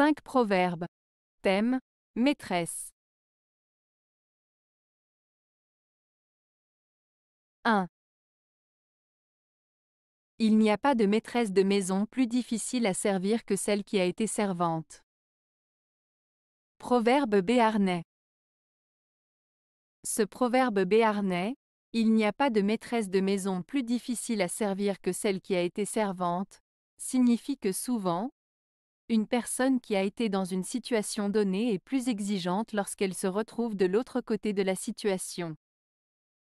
5 proverbes. Thème Maîtresse. 1. Il n'y a pas de maîtresse de maison plus difficile à servir que celle qui a été servante. Proverbe béarnais. Ce proverbe béarnais, il n'y a pas de maîtresse de maison plus difficile à servir que celle qui a été servante, signifie que souvent, une personne qui a été dans une situation donnée est plus exigeante lorsqu'elle se retrouve de l'autre côté de la situation.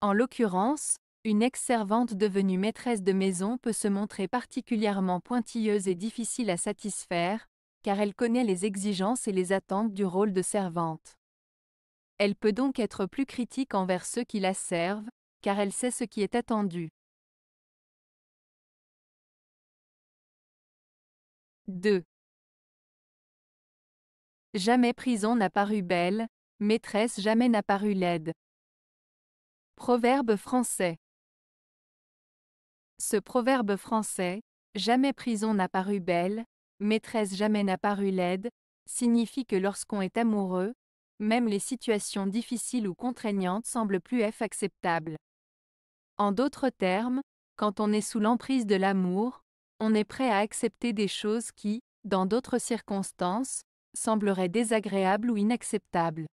En l'occurrence, une ex-servante devenue maîtresse de maison peut se montrer particulièrement pointilleuse et difficile à satisfaire, car elle connaît les exigences et les attentes du rôle de servante. Elle peut donc être plus critique envers ceux qui la servent, car elle sait ce qui est attendu. 2. Jamais prison n'a paru belle, maîtresse jamais n'a paru laide. Proverbe français. Ce proverbe français, jamais prison n'a paru belle, maîtresse jamais n'a paru laide, signifie que lorsqu'on est amoureux, même les situations difficiles ou contraignantes semblent plus F acceptables. En d'autres termes, quand on est sous l'emprise de l'amour, on est prêt à accepter des choses qui, dans d'autres circonstances, semblerait désagréable ou inacceptable.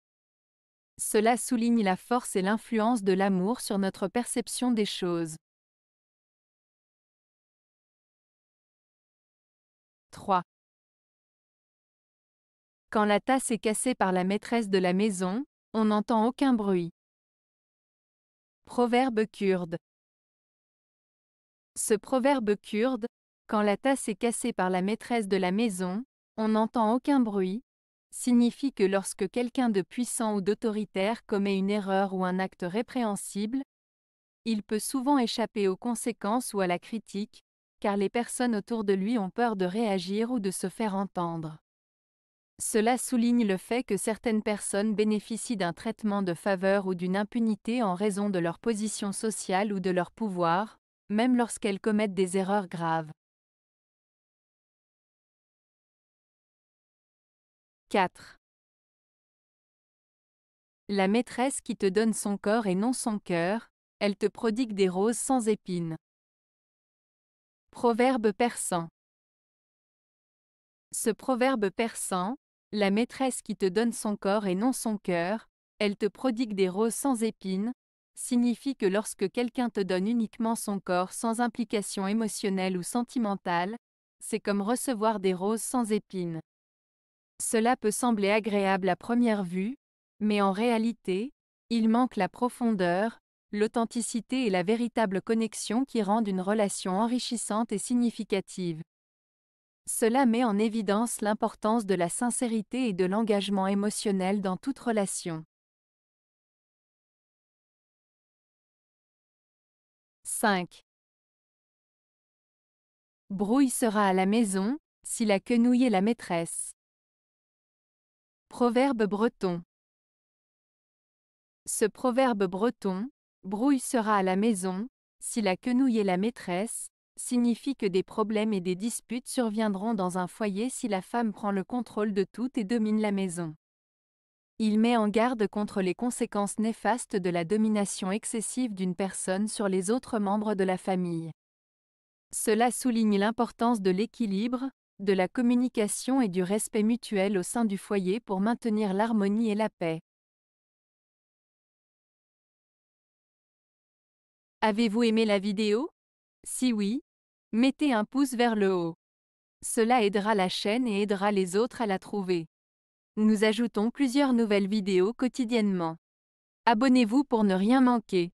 Cela souligne la force et l'influence de l'amour sur notre perception des choses. 3. Quand la tasse est cassée par la maîtresse de la maison, on n'entend aucun bruit. Proverbe kurde. Ce proverbe kurde, quand la tasse est cassée par la maîtresse de la maison, on n'entend aucun bruit, signifie que lorsque quelqu'un de puissant ou d'autoritaire commet une erreur ou un acte répréhensible, il peut souvent échapper aux conséquences ou à la critique, car les personnes autour de lui ont peur de réagir ou de se faire entendre. Cela souligne le fait que certaines personnes bénéficient d'un traitement de faveur ou d'une impunité en raison de leur position sociale ou de leur pouvoir, même lorsqu'elles commettent des erreurs graves. 4. La maîtresse qui te donne son corps et non son cœur, elle te prodigue des roses sans épines. Proverbe persan. Ce proverbe persan, la maîtresse qui te donne son corps et non son cœur, elle te prodigue des roses sans épines, signifie que lorsque quelqu'un te donne uniquement son corps sans implication émotionnelle ou sentimentale, c'est comme recevoir des roses sans épines. Cela peut sembler agréable à première vue, mais en réalité, il manque la profondeur, l'authenticité et la véritable connexion qui rendent une relation enrichissante et significative. Cela met en évidence l'importance de la sincérité et de l'engagement émotionnel dans toute relation. 5. Brouille sera à la maison, si la quenouille est la maîtresse. Proverbe breton. Ce proverbe breton, brouille sera à la maison, si la quenouille est la maîtresse, signifie que des problèmes et des disputes surviendront dans un foyer si la femme prend le contrôle de tout et domine la maison. Il met en garde contre les conséquences néfastes de la domination excessive d'une personne sur les autres membres de la famille. Cela souligne l'importance de l'équilibre, de la communication et du respect mutuel au sein du foyer pour maintenir l'harmonie et la paix. Avez-vous aimé la vidéo Si oui, mettez un pouce vers le haut. Cela aidera la chaîne et aidera les autres à la trouver. Nous ajoutons plusieurs nouvelles vidéos quotidiennement. Abonnez-vous pour ne rien manquer.